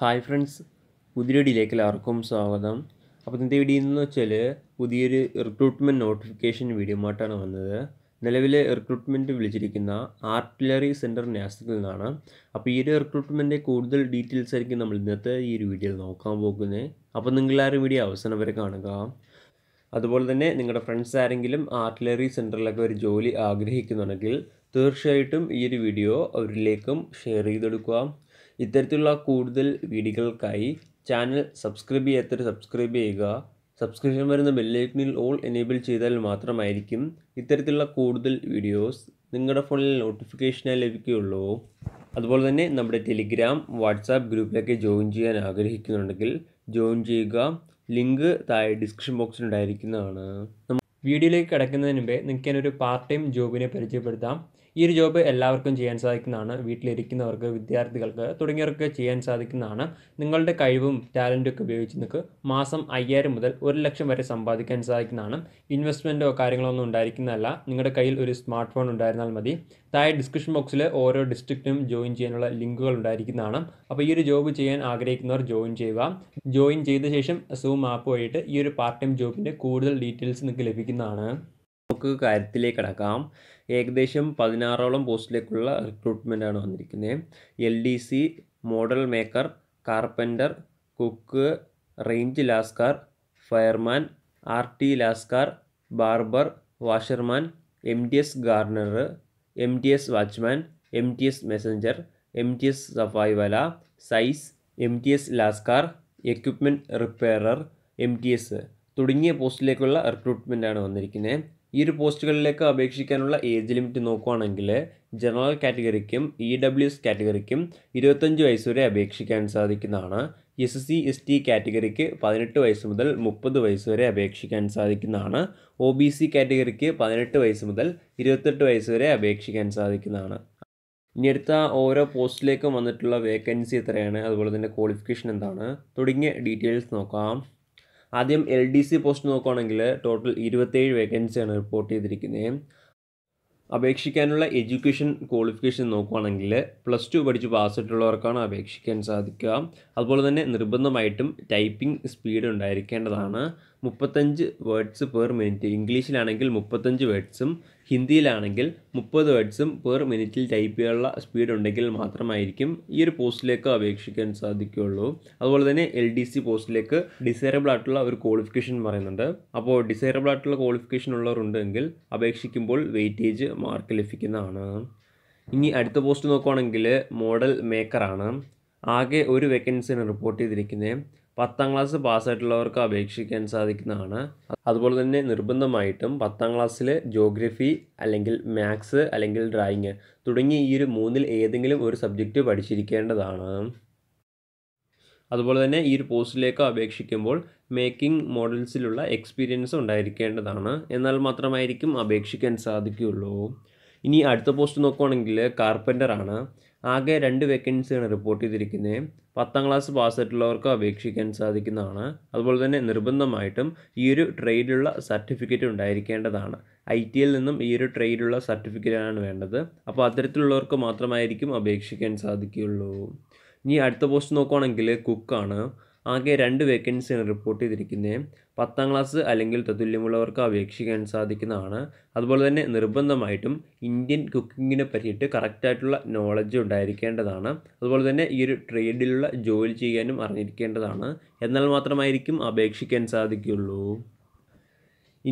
hi friends പുതിയൊടിയിലേക്ക് എല്ലാവർക്കും സ്വാഗതം അപ്പോൾ ഇന്നത്തെ വീഡിയോ എന്ന് വെച്ചാൽ പുതിയൊരു റിക്രൂട്ട്മെൻറ്റ് നോട്ടിഫിക്കേഷൻ വീഡിയോ മായിട്ടാണ് വന്നത് നിലവിലെ റിക്രൂട്ട്മെൻറ്റ് വിളിച്ചിരിക്കുന്ന ആർട്ടിലറി സെൻറ്റർ നാസിക്കിൽ നിന്നാണ് അപ്പോൾ ഈ ഒരു റിക്രൂട്ട്മെൻറ്റ് കൂടുതൽ ഡീറ്റെയിൽസ് ആയിരിക്കും നമ്മൾ ഇന്നത്തെ ഈ ഒരു വീഡിയോയിൽ നോക്കാൻ പോകുന്നത് അപ്പോൾ നിങ്ങൾ ആ ഒരു വീഡിയോ അവസാനം വരെ കാണുക അതുപോലെ തന്നെ നിങ്ങളുടെ ഫ്രണ്ട്സ് ആരെങ്കിലും ആർട്ടിലറി സെൻറ്ററിലൊക്കെ ഒരു ജോലി ആഗ്രഹിക്കുന്നുണ്ടെങ്കിൽ തീർച്ചയായിട്ടും ഈ ഒരു വീഡിയോ അവരിലേക്കും ഷെയർ ചെയ്തെടുക്കുക ഇത്തരത്തിലുള്ള കൂടുതൽ വീഡിയോകൾക്കായി ചാനൽ സബ്സ്ക്രൈബ് ചെയ്യാത്തവർ സബ്സ്ക്രൈബ് ചെയ്യുക സബ്സ്ക്രിപ്ഷൻ വരുന്ന ബെല്ലൈക്കണിൽ ഓൾ എനേബിൾ ചെയ്താൽ മാത്രമായിരിക്കും ഇത്തരത്തിലുള്ള കൂടുതൽ വീഡിയോസ് നിങ്ങളുടെ ഫോണിൽ നോട്ടിഫിക്കേഷനായി ലഭിക്കുകയുള്ളൂ അതുപോലെ തന്നെ നമ്മുടെ ടെലിഗ്രാം വാട്സാപ്പ് ഗ്രൂപ്പിലൊക്കെ ജോയിൻ ചെയ്യാൻ ആഗ്രഹിക്കുന്നുണ്ടെങ്കിൽ ജോയിൻ ചെയ്യുക ലിങ്ക് താഴെ ഡിസ്ക്രിപ്ഷൻ ബോക്സിൽ ഉണ്ടായിരിക്കുന്നതാണ് വീഡിയോയിലേക്ക് കിടക്കുന്നതിന് മുമ്പേ നിങ്ങൾക്ക് ഞാനൊരു പാർട്ട് ടൈം ജോബിനെ പരിചയപ്പെടുത്താം ഈ ഒരു ജോബ് എല്ലാവർക്കും ചെയ്യാൻ സാധിക്കുന്നതാണ് വീട്ടിലിരിക്കുന്നവർക്ക് വിദ്യാർത്ഥികൾക്ക് തുടങ്ങിയവർക്ക് ചെയ്യാൻ സാധിക്കുന്നതാണ് നിങ്ങളുടെ കഴിവും ടാലൻറ്റും ഒക്കെ ഉപയോഗിച്ച് നിങ്ങൾക്ക് മാസം അയ്യായിരം മുതൽ ഒരു ലക്ഷം വരെ സമ്പാദിക്കാൻ സാധിക്കുന്നതാണ് ഇൻവെസ്റ്റ്മെൻറ്റോ കാര്യങ്ങളോ ഒന്നും ഉണ്ടായിരിക്കുന്നതല്ല നിങ്ങളുടെ കയ്യിൽ ഒരു സ്മാർട്ട് ഫോൺ ഉണ്ടായിരുന്നാൽ മതി താഴെ ഡിസ്ക്രിപ്ഷൻ ബോക്സിൽ ഓരോ ഡിസ്ട്രിക്റ്റിനും ജോയിൻ ചെയ്യാനുള്ള ലിങ്കുകൾ ഉണ്ടായിരിക്കുന്നതാണ് അപ്പോൾ ഈ ഒരു ജോബ് ചെയ്യാൻ ആഗ്രഹിക്കുന്നവർ ജോയിൻ ചെയ്യുക ജോയിൻ ചെയ്ത ശേഷം സൂം ആപ്പ് വഴിയിട്ട് ഈ ഒരു പാർട്ട് ടൈം ജോബിൻ്റെ കൂടുതൽ ഡീറ്റെയിൽസ് നിങ്ങൾക്ക് ലഭിക്കുന്നതാണ് നമുക്ക് കാര്യത്തിലേക്ക് കടക്കാം ഏകദേശം പതിനാറോളം പോസ്റ്റിലേക്കുള്ള റിക്രൂട്ട്മെൻറ്റാണ് വന്നിരിക്കുന്നത് L D C model maker carpenter cook range lascar fireman R T lascar barber washerman M T S gardener M T S watchman M T S messenger M T S safaiwala syce M T S lascar equipment repairer M T S തുടങ്ങിയ പോസ്റ്റിലേക്കുള്ള റിക്രൂട്ട്മെൻറ്റാണ് വന്നിരിക്കുന്നത് ഈ ഒരു പോസ്റ്റുകളിലേക്ക് അപേക്ഷിക്കാനുള്ള age limit നോക്കുകയാണെങ്കിൽ general കാറ്റഗറിക്കും ഇ ഡബ്ല്യു എസ് കാറ്റഗറിക്കും ഇരുപത്തഞ്ച് വയസ്സ് വരെ അപേക്ഷിക്കാൻ സാധിക്കുന്നതാണ് എസ് സി എസ് ടി കാറ്റഗറിക്ക് പതിനെട്ട് വയസ്സ് മുതൽ മുപ്പത് വയസ്സ് വരെ അപേക്ഷിക്കാൻ സാധിക്കുന്നതാണ് ഒ ബി സി കാറ്റഗറിക്ക് പതിനെട്ട് വയസ്സ് മുതൽ ഇരുപത്തെട്ട് വയസ്സ് വരെ അപേക്ഷിക്കാൻ സാധിക്കുന്നതാണ് ഇനി അടുത്ത ഓരോ പോസ്റ്റിലേക്കും വന്നിട്ടുള്ള വേക്കൻസി എത്രയാണ് അതുപോലെ തന്നെ ക്വാളിഫിക്കേഷൻ എന്താണ് തുടങ്ങിയ ഡീറ്റെയിൽസ് നോക്കാം ആദ്യം എൽ ഡി സി പോസ്റ്റ് നോക്കുകയാണെങ്കിൽ ടോട്ടൽ ഇരുപത്തേഴ് വേക്കൻസിയാണ് റിപ്പോർട്ട് ചെയ്തിരിക്കുന്നത് അപേക്ഷിക്കാനുള്ള എഡ്യൂക്കേഷൻ ക്വാളിഫിക്കേഷൻ നോക്കുകയാണെങ്കിൽ പ്ലസ് ടു പഠിച്ച് പാസ്സായിട്ടുള്ളവർക്കാണ് അപേക്ഷിക്കാൻ സാധിക്കുക അതുപോലെ തന്നെ നിർബന്ധമായിട്ടും ടൈപ്പിംഗ് സ്പീഡ് ഉണ്ടായിരിക്കേണ്ടതാണ് മുപ്പത്തഞ്ച് വേർഡ്സ് പെർ മിനിറ്റ് ഇംഗ്ലീഷിലാണെങ്കിൽ മുപ്പത്തഞ്ച് വേർഡ്സും ഹിന്ദിയിലാണെങ്കിൽ മുപ്പത് വേർഡ്സും പെർ മിനിറ്റിൽ ടൈപ്പ് ചെയ്യാനുള്ള സ്പീഡ് ഉണ്ടെങ്കിൽ മാത്രമായിരിക്കും ഈ ഒരു പോസ്റ്റിലേക്ക് അപേക്ഷിക്കാൻ സാധിക്കുകയുള്ളൂ അതുപോലെ തന്നെ എൽ ഡി സി പോസ്റ്റിലേക്ക് ഡിസൈറബിൾ ആയിട്ടുള്ള ഒരു ക്വാളിഫിക്കേഷൻ പറയുന്നുണ്ട് അപ്പോൾ ഡിസൈറബിൾ ആയിട്ടുള്ള ക്വാളിഫിക്കേഷൻ ഉള്ളവരുണ്ടെങ്കിൽ അപേക്ഷിക്കുമ്പോൾ വെയിറ്റേജ് മാർക്ക് ലഭിക്കുന്നതാണ് ഇനി അടുത്ത പോസ്റ്റ് നോക്കുവാണെങ്കിൽ മോഡൽ മേക്കറാണ് ആകെ ഒരു വേക്കൻസിയാണ് റിപ്പോർട്ട് ചെയ്തിരിക്കുന്നത് പത്താം ക്ലാസ് പാസ്സായിട്ടുള്ളവർക്ക് അപേക്ഷിക്കാൻ സാധിക്കുന്നതാണ് അതുപോലെ തന്നെ നിർബന്ധമായിട്ടും പത്താം ക്ലാസ്സിലെ ജോഗ്രഫി അല്ലെങ്കിൽ മാത്സ് അല്ലെങ്കിൽ ഡ്രായിങ് തുടങ്ങിയ ഈ ഒരു മൂന്നിൽ ഏതെങ്കിലും ഒരു സബ്ജക്റ്റ് പഠിച്ചിരിക്കേണ്ടതാണ് അതുപോലെ തന്നെ ഈ ഒരു പോസ്റ്റിലേക്ക് അപേക്ഷിക്കുമ്പോൾ മേക്കിംഗ് മോഡൽസിലുള്ള എക്സ്പീരിയൻസ് ഉണ്ടായിരിക്കേണ്ടതാണ് എന്നാൽ മാത്രമായിരിക്കും അപേക്ഷിക്കാൻ സാധിക്കുകയുള്ളൂ ഇനി അടുത്ത പോസ്റ്റ് നോക്കുകയാണെങ്കിൽ കാർപ്പൻ്ററാണ് ആകെ രണ്ട് വേക്കൻസിയാണ് റിപ്പോർട്ട് ചെയ്തിരിക്കുന്നത് പത്താം ക്ലാസ് ആയിട്ടുള്ളവർക്ക് അപേക്ഷിക്കാൻ സാധിക്കുന്നതാണ് അതുപോലെ തന്നെ നിർബന്ധമായിട്ടും ഈ ഒരു ട്രേഡിലുള്ള സർട്ടിഫിക്കറ്റ് ഉണ്ടായിരിക്കേണ്ടതാണ് ഐ ടി നിന്നും ഈ ഒരു ട്രേഡിലുള്ള സർട്ടിഫിക്കറ്റാണ് വേണ്ടത് അപ്പോൾ അത്തരത്തിലുള്ളവർക്ക് മാത്രമായിരിക്കും അപേക്ഷിക്കാൻ സാധിക്കുകയുള്ളൂ ഇനി അടുത്ത പോസ്റ്റ് നോക്കുവാണെങ്കിൽ കുക്കാണ് ആകെ രണ്ട് വേക്കൻസിയാണ് റിപ്പോർട്ട് ചെയ്തിരിക്കുന്നത് പത്താം ക്ലാസ് അല്ലെങ്കിൽ തത്തുല്യമുള്ളവർക്ക് അപേക്ഷിക്കാൻ സാധിക്കുന്നതാണ് അതുപോലെ തന്നെ നിർബന്ധമായിട്ടും ഇന്ത്യൻ കുക്കിങ്ങിനെ പറ്റിയിട്ട് കറക്റ്റായിട്ടുള്ള നോളജ് ഉണ്ടായിരിക്കേണ്ടതാണ് അതുപോലെ തന്നെ ഈ ഒരു ട്രേഡിലുള്ള ജോലി ചെയ്യാനും അറിഞ്ഞിരിക്കേണ്ടതാണ് എന്നാൽ മാത്രമായിരിക്കും അപേക്ഷിക്കാൻ സാധിക്കുകയുള്ളൂ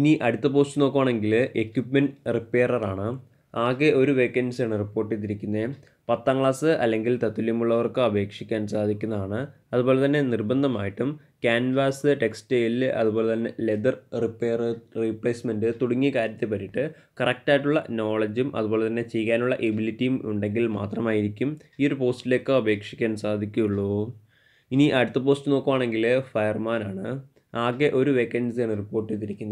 ഇനി അടുത്ത പോസ്റ്റ് നോക്കുവാണെങ്കിൽ എക്യുപ്മെൻറ്റ് റിപ്പയറാണ് ആകെ ഒരു വേക്കൻസിയാണ് റിപ്പോർട്ട് ചെയ്തിരിക്കുന്നത് പത്താം ക്ലാസ് അല്ലെങ്കിൽ തത്തുല്യമുള്ളവർക്ക് അപേക്ഷിക്കാൻ സാധിക്കുന്നതാണ് അതുപോലെ തന്നെ നിർബന്ധമായിട്ടും ക്യാൻവാസ് ടെക്സ്റ്റൈൽ അതുപോലെ തന്നെ ലെതർ റിപ്പയർ റീപ്ലേസ്മെൻറ്റ് തുടങ്ങിയ കാര്യത്തെ പറ്റിയിട്ട് കറക്റ്റായിട്ടുള്ള നോളജും അതുപോലെ തന്നെ ചെയ്യാനുള്ള എബിലിറ്റിയും ഉണ്ടെങ്കിൽ മാത്രമായിരിക്കും ഈ ഒരു പോസ്റ്റിലേക്ക് അപേക്ഷിക്കാൻ സാധിക്കുകയുള്ളൂ ഇനി അടുത്ത പോസ്റ്റ് നോക്കുവാണെങ്കിൽ ഫയർമാനാണ് ആകെ ഒരു വേക്കൻസിയാണ് റിപ്പോർട്ട് ചെയ്തിരിക്കുന്നത്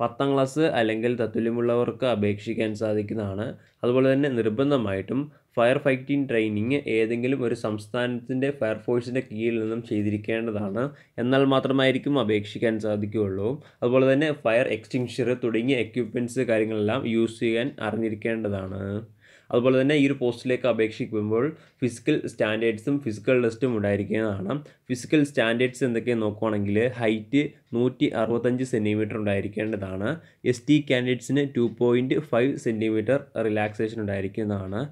പത്താം ക്ലാസ് അല്ലെങ്കിൽ തത്തുല്യമുള്ളവർക്ക് അപേക്ഷിക്കാൻ സാധിക്കുന്നതാണ് അതുപോലെ തന്നെ നിർബന്ധമായിട്ടും ഫയർ ഫൈറ്റിംഗ് ട്രെയിനിങ് ഏതെങ്കിലും ഒരു സംസ്ഥാനത്തിൻ്റെ ഫയർഫോഴ്സിൻ്റെ കീഴിൽ നിന്നും ചെയ്തിരിക്കേണ്ടതാണ് എന്നാൽ മാത്രമായിരിക്കും അപേക്ഷിക്കാൻ സാധിക്കുകയുള്ളൂ അതുപോലെ തന്നെ ഫയർ എക്സ്റ്റിങ്ഷർ തുടങ്ങിയ എക്യുപ്മെൻറ്റ്സ് കാര്യങ്ങളെല്ലാം യൂസ് ചെയ്യാൻ അറിഞ്ഞിരിക്കേണ്ടതാണ് അതുപോലെ തന്നെ ഈ ഒരു പോസ്റ്റിലേക്ക് അപേക്ഷിക്കുമ്പോൾ ഫിസിക്കൽ സ്റ്റാൻഡേർഡ്സും ഫിസിക്കൽ ടെസ്റ്റും ഉണ്ടായിരിക്കുന്നതാണ് ഫിസിക്കൽ സ്റ്റാൻഡേർഡ്സ് എന്തൊക്കെയാണ് നോക്കുവാണെങ്കിൽ ഹൈറ്റ് നൂറ്റി അറുപത്തഞ്ച് സെൻറ്റിമീറ്റർ ഉണ്ടായിരിക്കേണ്ടതാണ് എസ് ടി കാൻഡിഡേറ്റ്സിന് two point five centimetre relaxation ഉണ്ടായിരിക്കുന്നതാണ്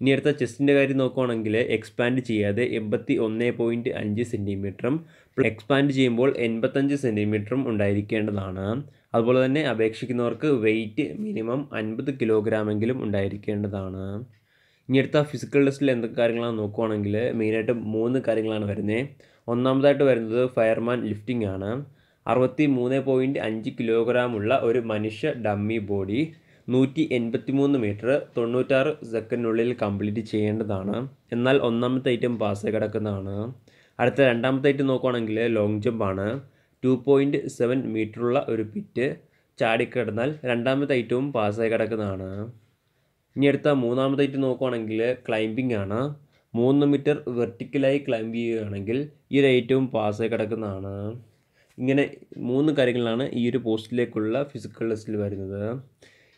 ഇനി അടുത്ത ചെസ്റ്റിൻ്റെ കാര്യം നോക്കുവാണെങ്കിൽ എക്സ്പാൻഡ് ചെയ്യാതെ എൺപത്തി ഒന്ന് പോയിൻറ്റ് അഞ്ച് സെൻറ്റിമീറ്ററും എക്സ്പാൻഡ് ചെയ്യുമ്പോൾ എൺപത്തഞ്ച് സെൻറ്റിമീറ്ററും ഉണ്ടായിരിക്കേണ്ടതാണ് അതുപോലെ തന്നെ അപേക്ഷിക്കുന്നവർക്ക് വെയിറ്റ് മിനിമം അൻപത് കിലോഗ്രാമെങ്കിലും ഉണ്ടായിരിക്കേണ്ടതാണ് ഇനി അടുത്ത ഫിസിക്കൽ ടെസ്റ്റിൽ എന്തൊക്കെ കാര്യങ്ങളാണ് നോക്കുവാണെങ്കിൽ മെയിനായിട്ട് മൂന്ന് കാര്യങ്ങളാണ് വരുന്നത് ഒന്നാമതായിട്ട് വരുന്നത് ഫയർമാൻ ലിഫ്റ്റിംഗ് ആണ് അറുപത്തി മൂന്ന് പോയിൻറ്റ് അഞ്ച് കിലോഗ്രാമുള്ള ഒരു മനുഷ്യ ഡമ്മി ബോഡി നൂറ്റി എൺപത്തി മൂന്ന് മീറ്റർ തൊണ്ണൂറ്റാറ് സെക്കൻഡിനുള്ളിൽ കംപ്ലീറ്റ് ചെയ്യേണ്ടതാണ് എന്നാൽ ഒന്നാമത്തെ ഐറ്റം പാസ് കിടക്കുന്നതാണ് അടുത്ത രണ്ടാമത്തെ ഐറ്റം നോക്കുവാണെങ്കിൽ ലോങ് ജമ്പാണ് ടു പോയിൻറ്റ് സെവൻ മീറ്ററുള്ള ഒരു പിറ്റ് ചാടിക്കിടന്നാൽ രണ്ടാമത്തെ ഐറ്റവും പാസ്സായി കിടക്കുന്നതാണ് ഇനി അടുത്ത മൂന്നാമത്തെ ഐറ്റം നോക്കുകയാണെങ്കിൽ ക്ലൈമ്പിംഗ് ആണ് മൂന്ന് മീറ്റർ വെർട്ടിക്കലായി ക്ലൈമ്പ് ചെയ്യുകയാണെങ്കിൽ ഈ ഒരു ഐറ്റവും പാസ്സായി കിടക്കുന്നതാണ് ഇങ്ങനെ മൂന്ന് കാര്യങ്ങളാണ് ഈ ഒരു പോസ്റ്റിലേക്കുള്ള ഫിസിക്കൽ ടെസ്റ്റിൽ വരുന്നത്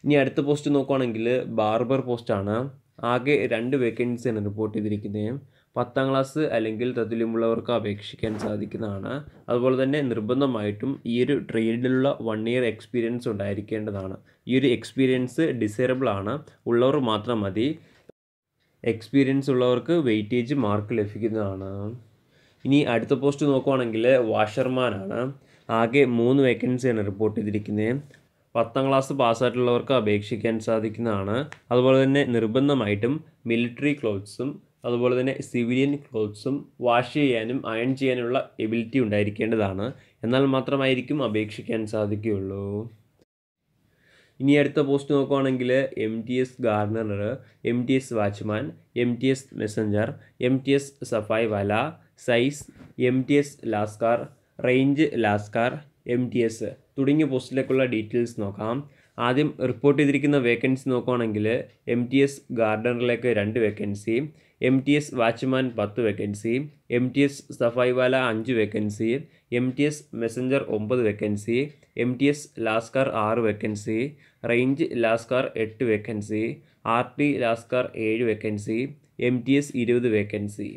ഇനി അടുത്ത പോസ്റ്റ് നോക്കുകയാണെങ്കിൽ ബാർബർ പോസ്റ്റാണ് ആകെ രണ്ട് വേക്കൻസിയാണ് റിപ്പോർട്ട് ചെയ്തിരിക്കുന്നത് പത്താം ക്ലാസ് അല്ലെങ്കിൽ തത്തുല്യമുള്ളവർക്ക് അപേക്ഷിക്കാൻ സാധിക്കുന്നതാണ് അതുപോലെ തന്നെ നിർബന്ധമായിട്ടും ഈ ഒരു ട്രേഡിലുള്ള വൺ ഇയർ എക്സ്പീരിയൻസ് ഉണ്ടായിരിക്കേണ്ടതാണ് ഈ ഒരു എക്സ്പീരിയൻസ് ഡിസേറബിൾ ആണ് ഉള്ളവർ മാത്രം മതി എക്സ്പീരിയൻസ് ഉള്ളവർക്ക് വെയിറ്റേജ് മാർക്ക് ലഭിക്കുന്നതാണ് ഇനി അടുത്ത പോസ്റ്റ് നോക്കുവാണെങ്കിൽ വാഷർമാനാണ് ആകെ മൂന്ന് വേക്കൻസിയാണ് റിപ്പോർട്ട് ചെയ്തിരിക്കുന്നത് പത്താം ക്ലാസ് പാസ്സായിട്ടുള്ളവർക്ക് അപേക്ഷിക്കാൻ സാധിക്കുന്നതാണ് അതുപോലെ തന്നെ നിർബന്ധമായിട്ടും മിലിറ്ററി ക്ലോത്ത്സും അതുപോലെ തന്നെ സിവിലിയൻ ക്ലോത്ത്സും വാഷ് ചെയ്യാനും അയൺ ചെയ്യാനുള്ള എബിലിറ്റി ഉണ്ടായിരിക്കേണ്ടതാണ് എന്നാൽ മാത്രമായിരിക്കും അപേക്ഷിക്കാൻ സാധിക്കുകയുള്ളൂ ഇനി അടുത്ത പോസ്റ്റ് നോക്കുവാണെങ്കിൽ M T S gardener M T S watchman M T S messenger M T S safaiwala syce M T S lascar range lascar M T S തുടങ്ങിയ പോസ്റ്റിലേക്കുള്ള ഡീറ്റെയിൽസ് നോക്കാം ആദ്യം റിപ്പോർട്ട് ചെയ്തിരിക്കുന്ന വേക്കൻസി നോക്കുകയാണെങ്കിൽ എം ടി എസ് ഗാർഡനറിലേക്ക് രണ്ട് vacancy M T S watchman പത്ത് vacancy M T S safaiwala അഞ്ച് vacancy M T S messenger ഒമ്പത് vacancy M T S lascar ആറ് വേക്കൻസി റേഞ്ച് ലാസ്കാർ എട്ട് വേക്കൻസി ആർ ടി ലാസ്കാർ ഏഴ് വേക്കൻസി എം ടി എസ് ഇരുപത് vacancy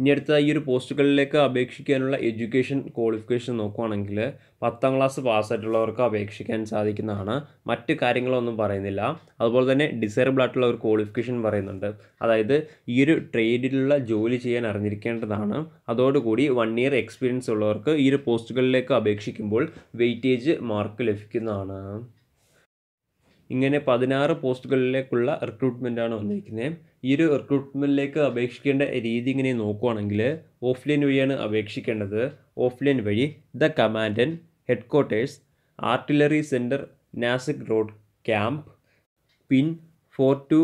ഇനി അടുത്ത ഈ ഒരു പോസ്റ്റുകളിലേക്ക് അപേക്ഷിക്കാനുള്ള എഡ്യൂക്കേഷൻ ക്വാളിഫിക്കേഷൻ നോക്കുകയാണെങ്കിൽ പത്താം ക്ലാസ് പാസ്സായിട്ടുള്ളവർക്ക് അപേക്ഷിക്കാൻ സാധിക്കുന്നതാണ് മറ്റ് കാര്യങ്ങളൊന്നും പറയുന്നില്ല അതുപോലെ തന്നെ ഡിസേബിൾ ആയിട്ടുള്ള ഒരു ക്വാളിഫിക്കേഷൻ പറയുന്നുണ്ട് അതായത് ഈ ഒരു ട്രേഡിലുള്ള ജോലി ചെയ്യാൻ അറിഞ്ഞിരിക്കേണ്ടതാണ് അതോടുകൂടി വൺ ഇയർ എക്സ്പീരിയൻസ് ഉള്ളവർക്ക് ഈ ഒരു പോസ്റ്റുകളിലേക്ക് അപേക്ഷിക്കുമ്പോൾ വെയിറ്റേജ് മാർക്ക് ലഭിക്കുന്നതാണ് ഇങ്ങനെ പതിനാറ് പോസ്റ്റുകളിലേക്കുള്ള റിക്രൂട്ട്മെൻറ്റാണ് വന്നിരിക്കുന്നത് ഈ ഒരു റിക്രൂട്ട്മെൻറ്റിലേക്ക് അപേക്ഷിക്കേണ്ട രീതി ഇങ്ങനെ നോക്കുവാണെങ്കിൽ ഓഫ്ലൈൻ വഴിയാണ് അപേക്ഷിക്കേണ്ടത് ഓഫ്ലൈൻ വഴി the commandant headquarters artillery centre Nashik road camp pin four two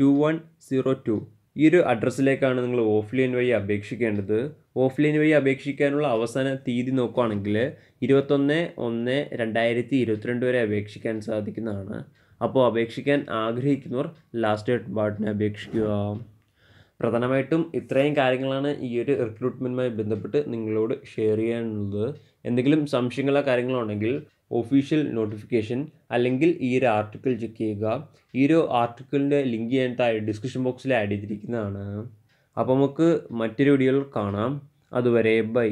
two one zero two ഈ ഒരു അഡ്രസ്സിലേക്കാണ് നിങ്ങൾ ഓഫ്ലൈൻ വഴി അപേക്ഷിക്കേണ്ടത് ഓഫ്ലൈൻ വഴി അപേക്ഷിക്കാനുള്ള അവസാന തീയതി നോക്കുകയാണെങ്കിൽ ഇരുപത്തൊന്ന് ഒന്ന് രണ്ടായിരത്തി ഇരുപത്തിരണ്ട് വരെ അപേക്ഷിക്കാൻ സാധിക്കുന്നതാണ് അപ്പോൾ അപേക്ഷിക്കാൻ ആഗ്രഹിക്കുന്നവർ ലാസ്റ്റ് ഡേറ്റ് വാർഡിനെ അപേക്ഷിക്കുക പ്രധാനമായിട്ടും ഇത്രയും കാര്യങ്ങളാണ് ഈ ഒരു റിക്രൂട്ട്മെൻറ്റുമായി ബന്ധപ്പെട്ട് നിങ്ങളോട് ഷെയർ ചെയ്യാനുള്ളത് എന്തെങ്കിലും സംശയങ്ങളോ കാര്യങ്ങളോ ഉണ്ടെങ്കിൽ ഒഫീഷ്യൽ നോട്ടിഫിക്കേഷൻ അല്ലെങ്കിൽ ഈ ഒരു ആർട്ടിക്കിൾ ചെക്ക് ചെയ്യുക ഈ ഒരു ആർട്ടിക്കിളിൻ്റെ ലിങ്ക് ഞാൻ താഴെ ഡിസ്ക്രിപ്ഷൻ ബോക്സിൽ ആഡ് ചെയ്തിരിക്കുന്നതാണ് അപ്പോൾ നമുക്ക് മറ്റൊരു വീഡിയോകൾ കാണാം അതുവരെ ബൈ